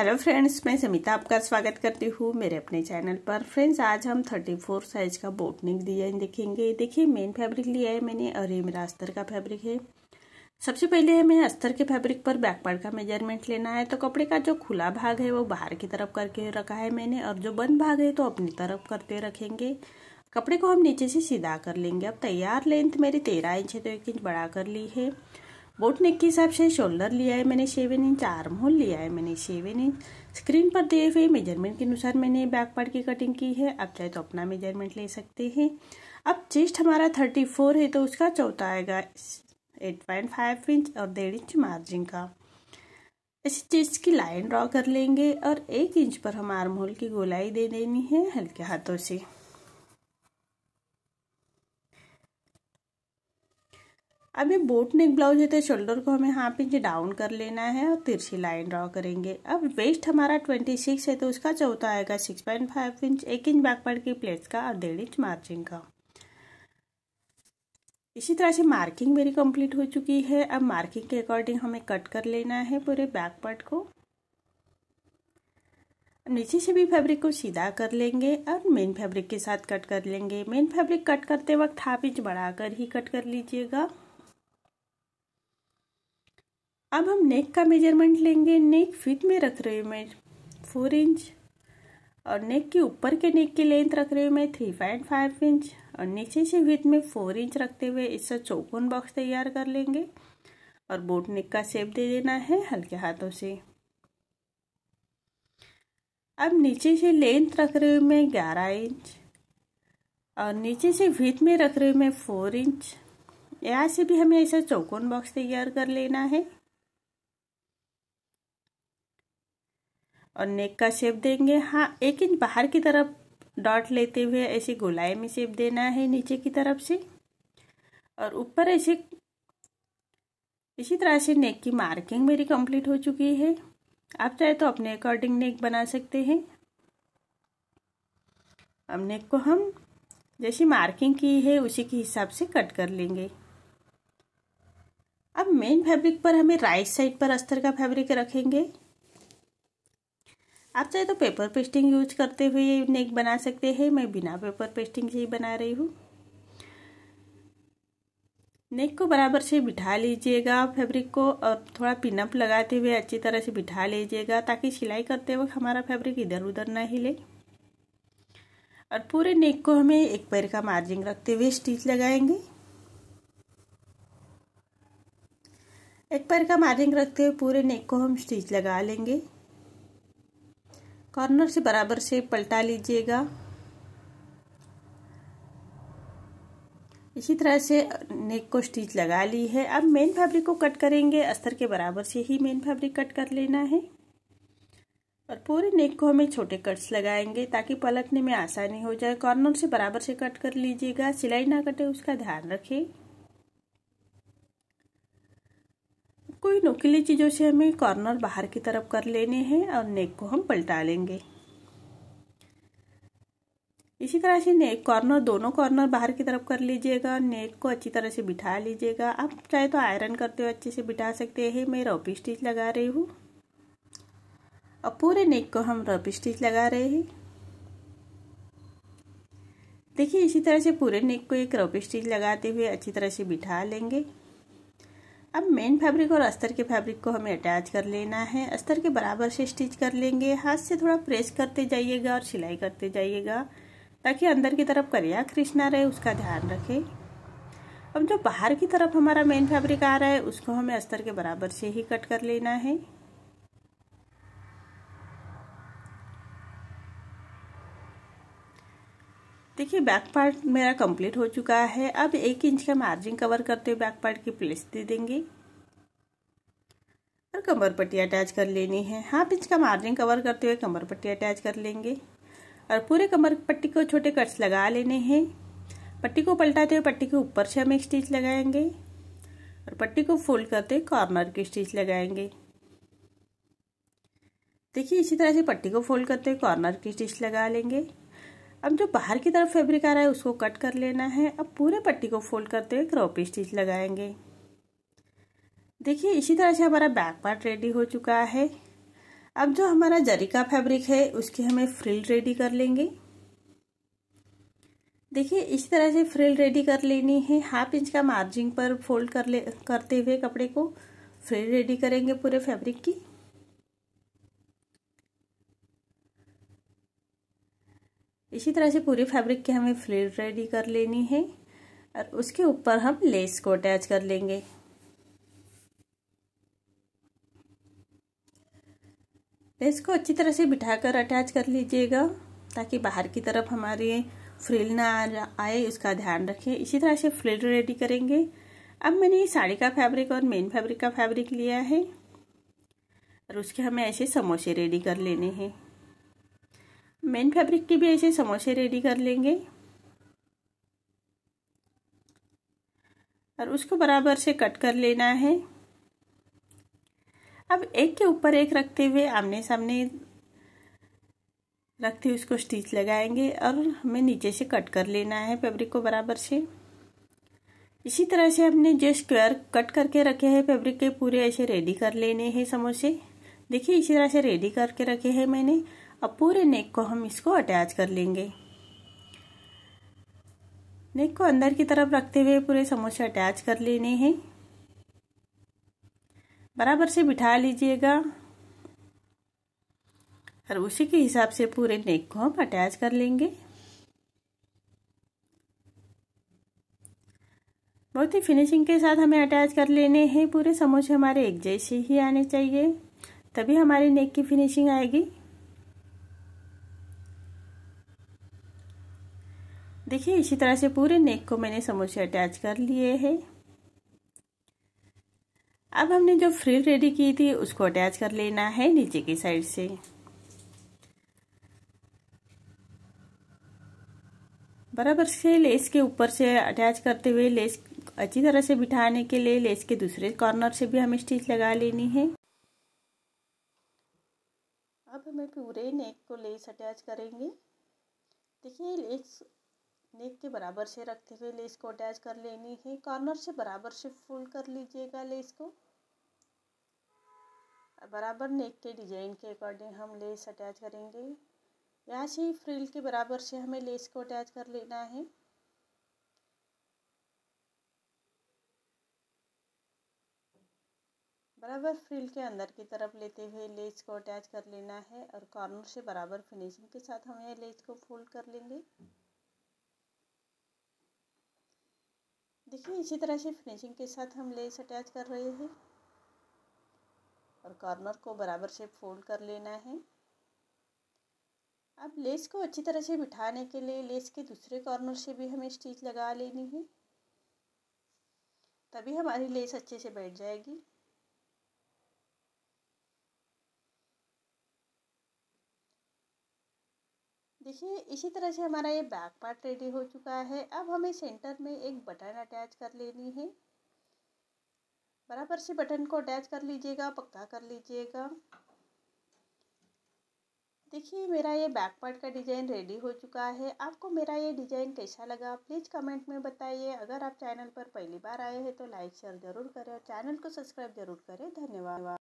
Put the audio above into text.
hello friends मैं समिता आपका स्वागत करती हूँ मेरे अपने चैनल पर फ्रेंड्स आज हम 34 साइज का बोटनिक डिजाइन देखेंगे देखिए मेन फैब्रिक लिया है मैंने और ये मेरा अस्तर का फैब्रिक है सबसे पहले हमें अस्तर के फैब्रिक पर बैक पार्ट का मेजरमेंट लेना है तो कपड़े का जो खुला भाग है वो बाहर की तरफ करके रखा है मैंने और जो बंद भाग है तो अपनी तरफ करते रखेंगे कपड़े को हम नीचे से सीधा कर लेंगे अब तैयार लेंथ मेरी तेरह इंच है तो एक इंच बड़ा कर ली है बोट नेक के हिसाब से शोल्डर लिया है मैंने सेवन इंच आर्म होल लिया है मैंने सेवन इंच स्क्रीन पर दिए हुए मेजरमेंट के अनुसार मैंने बैक पार्ट की कटिंग की है आप चाहे तो अपना मेजरमेंट ले सकते हैं अब चेस्ट हमारा थर्टी फोर है तो उसका चौथा आएगा एट पॉइंट फाइव इंच और डेढ़ इंच मार्जिन का इस चेस्ट की लाइन ड्रॉ कर लेंगे और एक इंच पर हम आर्म होल की गोलाई दे देनी है हल्के हाथों से अब ये बोट नेक ब्लाउज है तो शोल्डर को हमें हाफ इंच डाउन कर लेना है और तिरछी लाइन ड्रॉ करेंगे अब वेस्ट हमारा ट्वेंटी सिक्स है तो उसका चौथा आएगा सिक्स पॉइंट फाइव इंच एक इंच बैकवर्ड की प्लेस का और डेढ़ इंच मार्जिन का इसी तरह से मार्किंग मेरी कंप्लीट हो चुकी है अब मार्किंग के अकॉर्डिंग हमें कट कर लेना है पूरे बैक पार्ट को नीचे से भी फैब्रिक को सीधा कर लेंगे और मेन फैब्रिक के साथ कट कर लेंगे मेन फैब्रिक कट करते वक्त हाफ इंच बढ़ाकर ही कट कर लीजिएगा अब हम नेक का मेजरमेंट लेंगे नेक फिथ में रख रही हूँ मैं फोर इंच और नेक के ऊपर के नेक की लेंथ रख रही हूँ मैं थ्री पॉइंट फाइव इंच और नीचे से विथ में फोर इंच रखते हुए इसका चौकोन बॉक्स तैयार कर लेंगे और बोट नेक का शेप दे देना है हल्के हाथों से अब नीचे से लेंथ रख रही हूँ मैं ग्यारह इंच और नीचे से विथ में रख रही हूँ मैं फोर इंच यहाँ से भी हमें ऐसा चौकोन बॉक्स तैयार कर लेना है और नेक का शेप देंगे हाँ एक इंच बाहर की तरफ डॉट लेते हुए ऐसे गोलाई में शेप देना है नीचे की तरफ से और ऊपर ऐसे इसी तरह से नेक की मार्किंग मेरी कंप्लीट हो चुकी है आप चाहे तो अपने अकॉर्डिंग नेक बना सकते हैं अब नेक को हम जैसी मार्किंग की है उसी के हिसाब से कट कर लेंगे अब मेन फैब्रिक पर हमें राइट साइड पर अस्तर का फैब्रिक रखेंगे आप चाहे तो पेपर पेस्टिंग यूज करते हुए ये नेक बना सकते हैं मैं बिना पेपर पेस्टिंग से ही बना रही हूँ नेक को बराबर से बिठा लीजिएगा फैब्रिक को और थोड़ा पिनअप लगाते हुए अच्छी तरह से बिठा लीजिएगा ताकि सिलाई करते वक्त हमारा फैब्रिक इधर उधर ना हिले और पूरे नेक को हमें एक पैर का मार्जिन रखते हुए स्टिच लगाएंगे एक पैर का मार्जिन रखते हुए पूरे नेक को हम स्टिच लगा लेंगे कॉर्नर से बराबर से पलटा लीजिएगा इसी तरह से नेक को स्टिच लगा ली है अब मेन फैब्रिक को कट करेंगे अस्तर के बराबर से ही मेन फैब्रिक कट कर लेना है और पूरे नेक को हमें छोटे कट्स लगाएंगे ताकि पलटने में आसानी हो जाए कॉर्नर से बराबर से कट कर लीजिएगा सिलाई ना कटे उसका ध्यान रखें कोई नुकीली चीज़ों से हमें कॉर्नर बाहर की तरफ कर लेने हैं और नेक को हम पलटा लेंगे इसी तरह से नेक कॉर्नर दोनों कॉर्नर बाहर की तरफ कर लीजिएगा नेक को अच्छी तरह से बिठा लीजिएगा आप चाहे तो आयरन करते हुए अच्छे से बिठा सकते हैं मैं रफ स्टिच लगा रही हूँ और पूरे नेक को हम रफ स्टिच लगा रहे हैं देखिए इसी तरह से पूरे नेक को एक रफ स्टिच लगाते हुए अच्छी तरह से बिठा लेंगे अब मेन फैब्रिक और अस्तर के फैब्रिक को हमें अटैच कर लेना है अस्तर के बराबर से स्टिच कर लेंगे हाथ से थोड़ा प्रेस करते जाइएगा और सिलाई करते जाइएगा ताकि अंदर की तरफ करिया खरीचना रहे उसका ध्यान रखें अब जो बाहर की तरफ हमारा मेन फैब्रिक आ रहा है उसको हमें अस्तर के बराबर से ही कट कर लेना है देखिए बैक पार्ट मेरा कंप्लीट हो चुका है अब एक इंच का मार्जिन कवर करते हुए बैक पार्ट की प्लेस दे देंगे और कमर पट्टी अटैच कर लेनी है हाफ इंच का मार्जिन कवर करते हुए कमर पट्टी अटैच कर लेंगे और पूरे कमर पट्टी को छोटे कट्स लगा लेने हैं पट्टी को पलटाते हुए पट्टी के ऊपर से हम एक स्टिच लगाएंगे और पट्टी को फोल्ड करते हुए कॉर्नर की स्टिच लगाएंगे देखिए इसी तरह से पट्टी को फोल्ड करते हुए कॉर्नर की स्टिच लगा लेंगे अब जो बाहर की तरफ फैब्रिक आ रहा है उसको कट कर लेना है अब पूरे पट्टी को फोल्ड करते हुए क्रॉप स्टिच लगाएंगे देखिए इसी तरह से हमारा बैक पार्ट रेडी हो चुका है अब जो हमारा जरी का फैब्रिक है उसकी हमें फ्रिल रेडी कर लेंगे देखिए इसी तरह से फ्रिल रेडी कर लेनी है हाफ इंच का मार्जिन पर फोल्ड कर ले करते हुए कपड़े को फ्रिल रेडी करेंगे पूरे फैब्रिक की इसी तरह से पूरी फैब्रिक की हमें फ्रिल रेडी कर लेनी है और उसके ऊपर हम लेस को अटैच कर लेंगे लेस को अच्छी तरह से बिठाकर अटैच कर लीजिएगा ताकि बाहर की तरफ हमारे फ्रिल ना आए उसका ध्यान रखें इसी तरह से फ्रिल रेडी करेंगे अब मैंने ये साड़ी का फैब्रिक और मेन फैब्रिक का फैब्रिक लिया है और उसके हमें ऐसे समोसे रेडी कर लेने हैं मेन फैब्रिक के भी ऐसे समोसे रेडी कर लेंगे और उसको बराबर से कट कर लेना है अब एक के ऊपर एक रखते हुए आमने सामने रखते हुए उसको स्टिच लगाएंगे और हमें नीचे से कट कर लेना है फैब्रिक को बराबर से इसी तरह से हमने जो स्क्वायर कट करके रखे हैं फैब्रिक के पूरे ऐसे रेडी कर लेने हैं समोसे देखिए इसी तरह से रेडी करके रखे हैं मैंने अब पूरे नेक को हम इसको अटैच कर लेंगे नेक को अंदर की तरफ रखते हुए पूरे समोसे अटैच कर लेने हैं बराबर से बिठा लीजिएगा और उसी के हिसाब से पूरे नेक को हम अटैच कर लेंगे बहुत ही फिनिशिंग के साथ हमें अटैच कर लेने हैं पूरे समोसे हमारे एक जैसे ही आने चाहिए तभी हमारे नेक की फिनिशिंग आएगी देखिए इसी तरह से पूरे नेक को मैंने समोसे अटैच कर लिए हैं अब हमने जो फ्रिल रेडी की थी उसको अटैच कर लेना है नीचे की साइड से बराबर से लेस के ऊपर से अटैच करते हुए लेस अच्छी तरह से बिठाने के लिए लेस के दूसरे कॉर्नर से भी हमें स्टिच लगा लेनी है अब हमें पूरे नेक को लेस अटैच करेंगे देखिए लेस नेक के बराबर से रखते हुए लेस को अटैच कर लेनी है कॉर्नर से बराबर से फोल्ड कर लीजिएगा लेस को बराबर नेक के डिजाइन के अकॉर्डिंग हम लेस अटैच करेंगे यहाँ से फ्रिल के बराबर से हमें लेस को अटैच कर लेना है बराबर फ्रिल के अंदर की तरफ लेते हुए लेस को अटैच कर लेना है और कॉर्नर से बराबर फिनिशिंग के साथ हम यह लेस को फोल्ड कर लेंगे देखिए इसी तरह से फिनिशिंग के साथ हम लेस अटैच कर रहे हैं और कॉर्नर को बराबर से फोल्ड कर लेना है अब लेस को अच्छी तरह से बिठाने के लिए लेस के दूसरे कॉर्नर से भी हमें स्टिच लगा लेनी है तभी हमारी लेस अच्छे से बैठ जाएगी देखिए इसी तरह से हमारा ये बैक पार्ट रेडी हो चुका है अब हमें सेंटर में एक बटन अटैच कर लेनी है बराबर से बटन को अटैच कर लीजिएगा पक्का कर लीजिएगा देखिए मेरा ये बैक पार्ट का डिज़ाइन रेडी हो चुका है आपको मेरा ये डिज़ाइन कैसा लगा प्लीज़ कमेंट में बताइए अगर आप चैनल पर पहली बार आए हैं तो लाइक शेयर ज़रूर करें और चैनल को सब्सक्राइब ज़रूर करें धन्यवाद